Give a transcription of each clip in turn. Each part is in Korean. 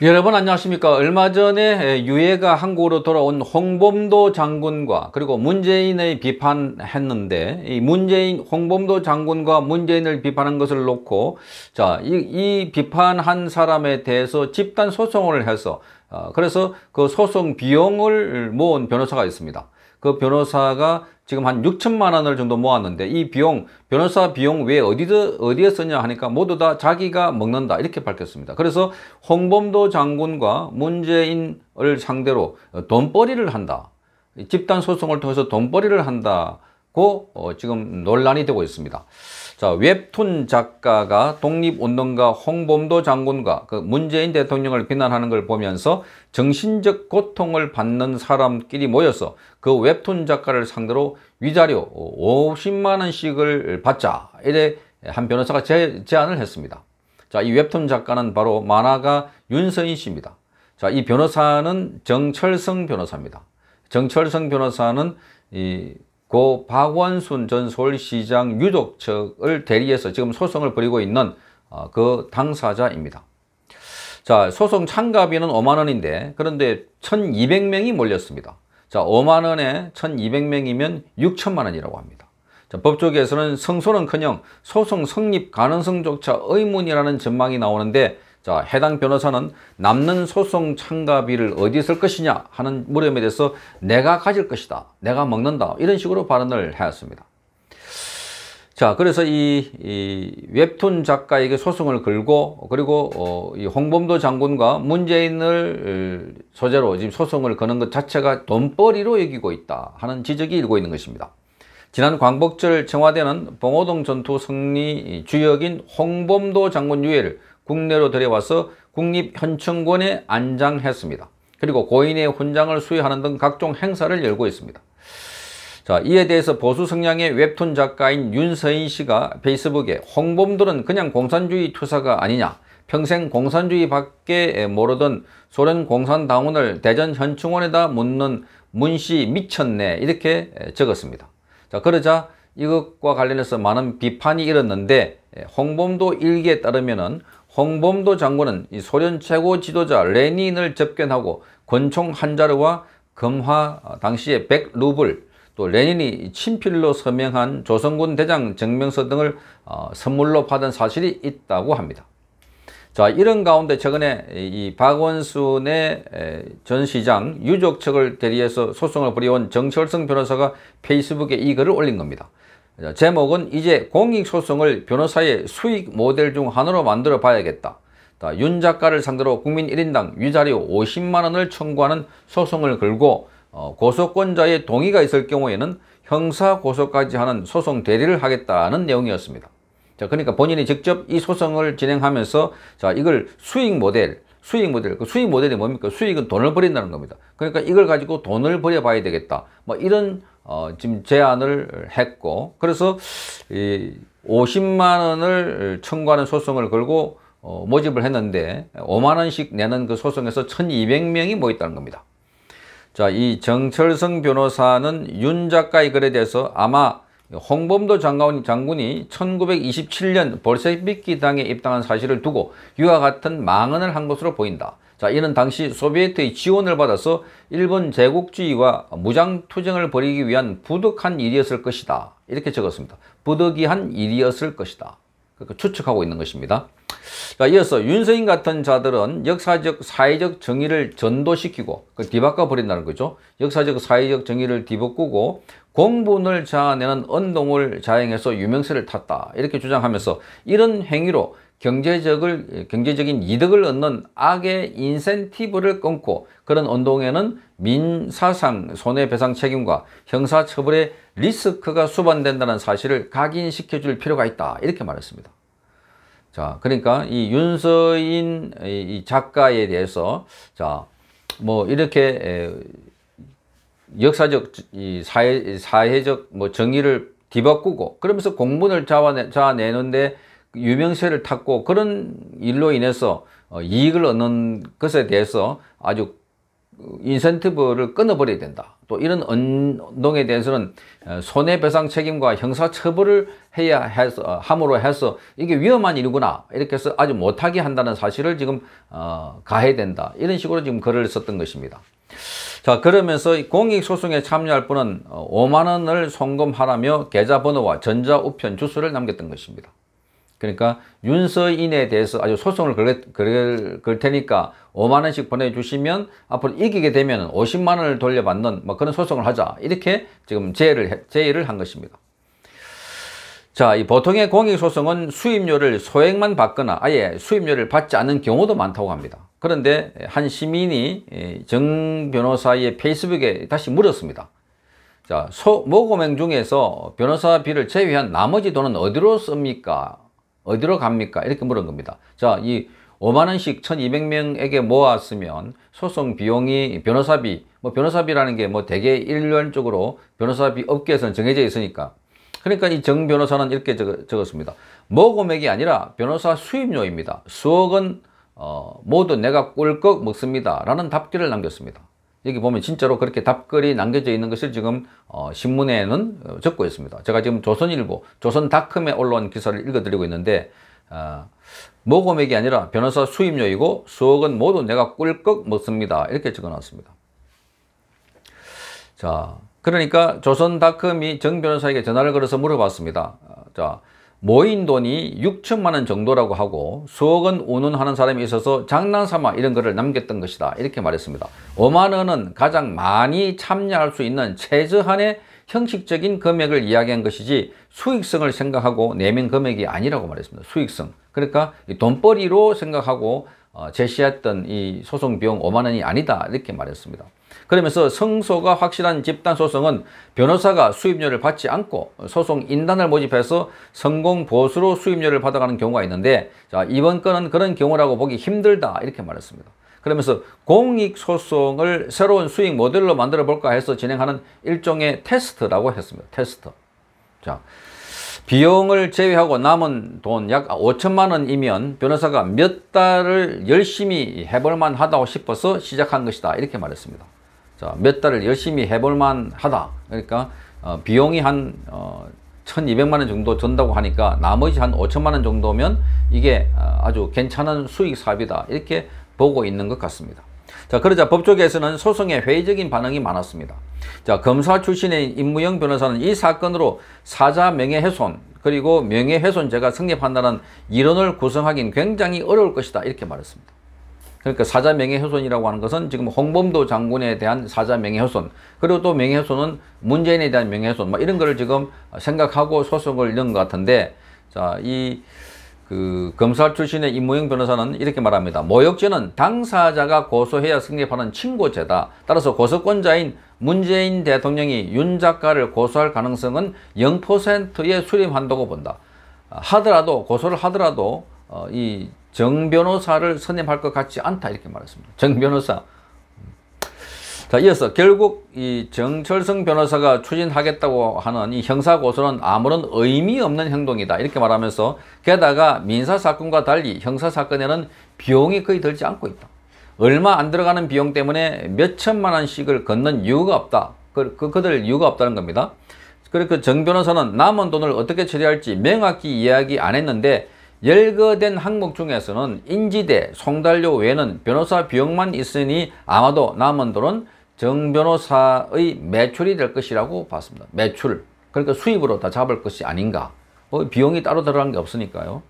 여러분 안녕하십니까 얼마 전에 유해가 한국으로 돌아온 홍범도 장군과 그리고 문재인의 비판했는데 이 문재인 홍범도 장군과 문재인을 비판한 것을 놓고 자이 이 비판한 사람에 대해서 집단 소송을 해서 어, 그래서 그 소송 비용을 모은 변호사가 있습니다 그 변호사가 지금 한 6천만 원을 정도 모았는데 이 비용 변호사 비용 왜 어디서 어디에 썼냐 하니까 모두 다 자기가 먹는다 이렇게 밝혔습니다. 그래서 홍범도 장군과 문재인을 상대로 돈벌이를 한다. 집단 소송을 통해서 돈벌이를 한다고 어, 지금 논란이 되고 있습니다. 자, 웹툰 작가가 독립운동가 홍범도 장군과 그 문재인 대통령을 비난하는 걸 보면서 정신적 고통을 받는 사람끼리 모여서 그 웹툰 작가를 상대로 위자료 50만원씩을 받자. 이래 한 변호사가 제, 제안을 했습니다. 자, 이 웹툰 작가는 바로 만화가 윤서인 씨입니다. 자, 이 변호사는 정철성 변호사입니다. 정철성 변호사는 이고 박원순 전 서울시장 유족 측을 대리해서 지금 소송을 벌이고 있는 어, 그 당사자입니다. 자, 소송 참가비는 5만원인데 그런데 1200명이 몰렸습니다. 자, 5만원에 1200명이면 6천만원이라고 합니다. 자, 법조계에서는 성소는커녕 소송 성립 가능성조차 의문이라는 전망이 나오는데 자, 해당 변호사는 남는 소송 참가비를 어디 에쓸 것이냐 하는 물음에 대해서 내가 가질 것이다. 내가 먹는다. 이런 식으로 발언을 하였습니다. 자, 그래서 이, 이 웹툰 작가에게 소송을 걸고 그리고 어, 이 홍범도 장군과 문재인을 어, 소재로 지금 소송을 거는 것 자체가 돈벌이로 여기고 있다 하는 지적이 일고 있는 것입니다. 지난 광복절 청와대는 봉오동 전투 승리 주역인 홍범도 장군 유해를 국내로 들여와서 국립현충원에 안장했습니다. 그리고 고인의 훈장을 수여하는 등 각종 행사를 열고 있습니다. 자, 이에 대해서 보수 성향의 웹툰 작가인 윤서인 씨가 페이스북에 홍범들은 그냥 공산주의 투사가 아니냐 평생 공산주의밖에 모르던 소련 공산당원을 대전 현충원에다 묻는 문씨 미쳤네 이렇게 적었습니다. 자 그러자 이것과 관련해서 많은 비판이 일었는데 홍범도 일기에 따르면 홍범도 장군은 이 소련 최고 지도자 레닌을 접견하고 권총 한 자루와 금화 당시의 100루블 또 레닌이 친필로 서명한 조선군 대장 증명서 등을 어, 선물로 받은 사실이 있다고 합니다. 자 이런 가운데 최근에 이 박원순의 전 시장 유족측을 대리해서 소송을 벌여온 정철성 변호사가 페이스북에 이 글을 올린 겁니다. 제목은 이제 공익소송을 변호사의 수익 모델 중 하나로 만들어 봐야겠다. 윤 작가를 상대로 국민 1인당 위자료 50만원을 청구하는 소송을 걸고 어, 고소권자의 동의가 있을 경우에는 형사고소까지 하는 소송 대리를 하겠다는 내용이었습니다. 자, 그러니까 본인이 직접 이 소송을 진행하면서 자, 이걸 수익 모델, 수익 모델. 그 수익 모델이 뭡니까? 수익은 돈을 벌인다는 겁니다. 그러니까 이걸 가지고 돈을 벌여봐야 되겠다. 뭐 이런 어, 지금 제안을 했고 그래서 이 50만 원을 청구하는 소송을 걸고 어, 모집을 했는데 5만 원씩 내는 그 소송에서 1,200명이 모였다는 겁니다. 자, 이 정철성 변호사는 윤 작가의 글에 대해서 아마 홍범도 장관, 장군이 1927년 벌셰비키 당에 입당한 사실을 두고 이와 같은 망언을 한 것으로 보인다. 자, 이는 당시 소비에트의 지원을 받아서 일본 제국주의와 무장투쟁을 벌이기 위한 부득한 일이었을 것이다. 이렇게 적었습니다. 부득이한 일이었을 것이다. 그러니까 추측하고 있는 것입니다. 자, 이어서 윤서인 같은 자들은 역사적, 사회적 정의를 전도시키고 그뒤바꿔 버린다는 거죠. 역사적, 사회적 정의를 뒤바꾸고 공분을 자아내는 언동을 자행해서 유명세를 탔다 이렇게 주장하면서 이런 행위로 경제적을, 경제적인 이득을 얻는 악의 인센티브를 끊고 그런 운동에는 민사상 손해배상 책임과 형사처벌의 리스크가 수반된다는 사실을 각인시켜 줄 필요가 있다 이렇게 말했습니다. 자, 그러니까 이 윤서인 작가에 대해서 자, 뭐 이렇게 에, 역사적 이 사회, 사회적 뭐 정의를 뒤바꾸고 그러면서 공분을 자아내, 자아내는데 유명세를 탔고 그런 일로 인해서 어, 이익을 얻는 것에 대해서 아주 인센티브를 끊어버려야 된다. 또 이런 운동에 대해서는 어, 손해배상 책임과 형사처벌을 해야 해서, 어, 함으로 해서 이게 위험한 일이구나. 이렇게 해서 아주 못하게 한다는 사실을 지금, 어, 가해야 된다. 이런 식으로 지금 글을 썼던 것입니다. 자 그러면서 공익소송에 참여할 분은 5만원을 어, 송금하라며 계좌번호와 전자우편 주소를 남겼던 것입니다. 그러니까 윤서인에 대해서 아주 소송을 걸, 걸, 걸 테니까 5만원씩 보내주시면 앞으로 이기게 되면 50만원을 돌려받는 뭐 그런 소송을 하자 이렇게 지금 제의를, 제의를 한 것입니다. 자, 이 보통의 공익소송은 수임료를 소액만 받거나 아예 수임료를 받지 않는 경우도 많다고 합니다. 그런데 한 시민이 예, 정 변호사의 페이스북에 다시 물었습니다. 자, 소, 모금행 중에서 변호사비를 제외한 나머지 돈은 어디로 씁니까? 어디로 갑니까? 이렇게 물은 겁니다. 자, 이 5만원씩 1200명에게 모았으면 소송 비용이 변호사비, 뭐 변호사비라는 게 뭐 대개 일년적으로 변호사비 업계에서는 정해져 있으니까 그러니까 이 정 변호사는 이렇게 적었습니다. 모금액이 아니라 변호사 수임료입니다. 수억은 어, 모두 내가 꿀꺽 먹습니다. 라는 답글을 남겼습니다. 여기 보면 진짜로 그렇게 답글이 남겨져 있는 것을 지금 어, 신문에는 어, 적고 있습니다. 제가 지금 조선일보, 조선닷컴에 올라온 기사를 읽어드리고 있는데 어, 모금액이 아니라 변호사 수임료이고 수억은 모두 내가 꿀꺽 먹습니다. 이렇게 적어놨습니다. 자, 그러니까 조선닷컴이 정 변호사에게 전화를 걸어서 물어봤습니다. 자, 모인 돈이 6천만 원 정도라고 하고 수억 원 운운하는 사람이 있어서 장난삼아 이런 글을 남겼던 것이다. 이렇게 말했습니다. 5만 원은 가장 많이 참여할 수 있는 최저한의 형식적인 금액을 이야기한 것이지 수익성을 생각하고 내민 금액이 아니라고 말했습니다. 수익성. 그러니까 돈벌이로 생각하고 어, 제시했던 이 소송 비용 5만 원이 아니다 이렇게 말했습니다. 그러면서 성소가 확실한 집단 소송은 변호사가 수임료를 받지 않고 소송 인단을 모집해서 성공 보수로 수임료를 받아가는 경우가 있는데 자, 이번 건은 그런 경우라고 보기 힘들다 이렇게 말했습니다. 그러면서 공익소송을 새로운 수익 모델로 만들어 볼까 해서 진행하는 일종의 테스트라고 했습니다. 테스트. 자, 비용을 제외하고 남은 돈 약 5천만 원이면 변호사가 몇 달을 열심히 해볼만 하다고 싶어서 시작한 것이다. 이렇게 말했습니다. 자, 몇 달을 열심히 해볼만 하다. 그러니까 어, 비용이 한 어, 1200만 원 정도 전다고 하니까 나머지 한 5천만 원 정도면 이게 어, 아주 괜찮은 수익 사업이다. 이렇게 보고 있는 것 같습니다. 자, 그러자 법조계에서는 소송에 회의적인 반응이 많았습니다. 자, 검사 출신인 임무영 변호사는 이 사건으로 사자 명예훼손 그리고 명예훼손죄가 성립한다는 이론을 구성하기는 굉장히 어려울 것이다 이렇게 말했습니다. 그러니까 사자 명예훼손이라고 하는 것은 지금 홍범도 장군에 대한 사자 명예훼손 그리고 또 명예훼손은 문재인에 대한 명예훼손 뭐 이런 거를 지금 생각하고 소송을 넣은 것 같은데 자이 그 검사 출신의 임무영 변호사는 이렇게 말합니다. 모욕죄는 당사자가 고소해야 승립하는 친고죄다. 따라서 고소권자인 문재인 대통령이 윤 작가를 고소할 가능성은 0%에 수렴한다고 본다. 하더라도 고소를 하더라도 어, 이정 변호사를 선임할 것 같지 않다 이렇게 말했습니다. 정 변호사 자, 이어서 결국 이 정철성 변호사가 추진하겠다고 하는 이 형사 고소는 아무런 의미 없는 행동이다. 이렇게 말하면서 게다가 민사 사건과 달리 형사 사건에는 비용이 거의 들지 않고 있다. 얼마 안 들어가는 비용 때문에 몇 천만 원씩을 걷는 이유가 없다. 그, 그, 그들 이유가 없다는 겁니다. 그리고 그 정 변호사는 남은 돈을 어떻게 처리할지 명확히 이야기 안 했는데 열거된 항목 중에서는 인지대, 송달료 외에는 변호사 비용만 있으니 아마도 남은 돈은 정 변호사의 매출이 될 것이라고 봤습니다. 매출. 그러니까 수입으로 다 잡을 것이 아닌가. 어, 비용이 따로 들어간 게 없으니까요.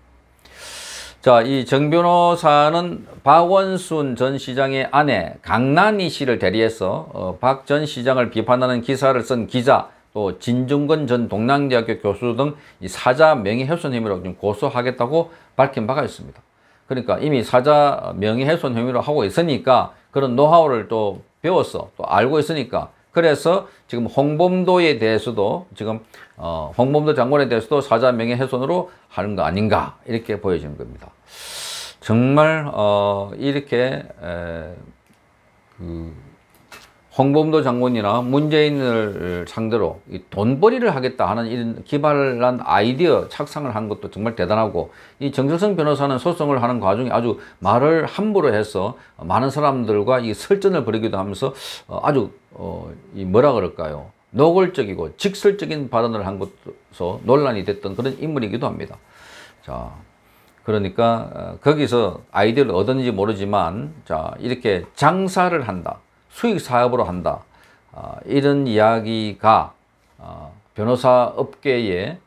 자, 이 정 변호사는 박원순 전 시장의 아내 강난희 씨를 대리해서 어, 박전 시장을 비판하는 기사를 쓴 기자 또 진중근 전 동남대학교 교수 등 이 사자 명예훼손 혐의로 지 고소하겠다고 밝힌 바가 있습니다. 그러니까 이미 사자 명예훼손 혐의로 하고 있으니까 그런 노하우를 또 배웠어. 또 알고 있으니까. 그래서 지금 홍범도에 대해서도 지금 어, 홍범도 장관에 대해서도 사자 명예훼손으로 하는 거 아닌가 이렇게 보여지는 겁니다. 정말 어, 이렇게 에, 그 홍범도 장군이나 문재인을 상대로 돈벌이를 하겠다 하는 이런 기발한 아이디어 착상을 한 것도 정말 대단하고 이 정철성 변호사는 소송을 하는 과정에 아주 말을 함부로 해서 많은 사람들과 이 설전을 벌이기도 하면서 어, 아주 어, 이 뭐라 그럴까요 노골적이고 직설적인 발언을 한것도 논란이 됐던 그런 인물이기도 합니다. 자, 그러니까 어, 거기서 아이디어를 얻었는지 모르지만 자 이렇게 장사를 한다. 수익 사업으로 한다. 어, 이런 이야기가 어, 변호사 업계에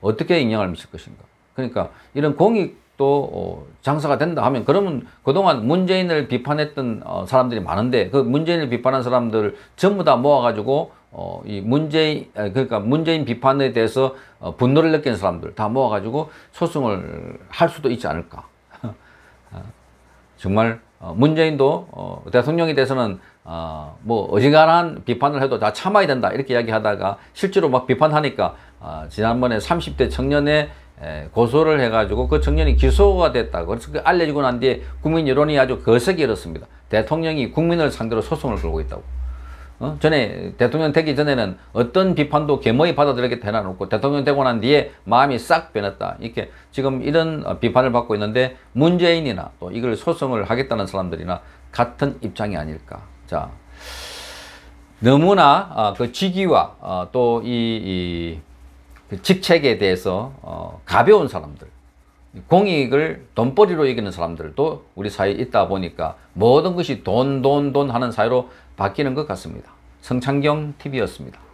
어떻게 영향을 미칠 것인가. 그러니까 이런 공익도 어, 장사가 된다 하면 그러면 그동안 문재인을 비판했던 어, 사람들이 많은데 그 문재인을 비판한 사람들 전부 다 모아가지고 어, 이 문재인, 그러니까 문재인 비판에 대해서 어, 분노를 느낀 사람들 다 모아가지고 소송을 할 수도 있지 않을까. 어, 정말 어, 문재인도 어, 대통령이 돼서는 어, 뭐 어지간한 비판을 해도 다 참아야 된다 이렇게 이야기하다가 실제로 막 비판하니까 어, 지난번에 30대 청년의 에, 고소를 해가지고 그 청년이 기소가 됐다. 그래서 그 알려지고 난 뒤에 국민 여론이 아주 거세게 일었습니다. 대통령이 국민을 상대로 소송을 걸고 있다고. 어? 전에 대통령 되기 전에는 어떤 비판도 개머리 받아들이겠놔놓고 대통령 되고 난 뒤에 마음이 싹 변했다. 이렇게 지금 이런 어, 비판을 받고 있는데 문재인이나 또 이걸 소송을 하겠다는 사람들이나 같은 입장이 아닐까. 자, 너무나 어, 그 직위와 어, 또이 이, 그 직책에 대해서 어, 가벼운 사람들 공익을 돈벌이로 이기는 사람들도 우리 사회에 있다 보니까 모든 것이 돈, 돈, 돈 하는 사회로 바뀌는 것 같습니다. 성창경 TV였습니다.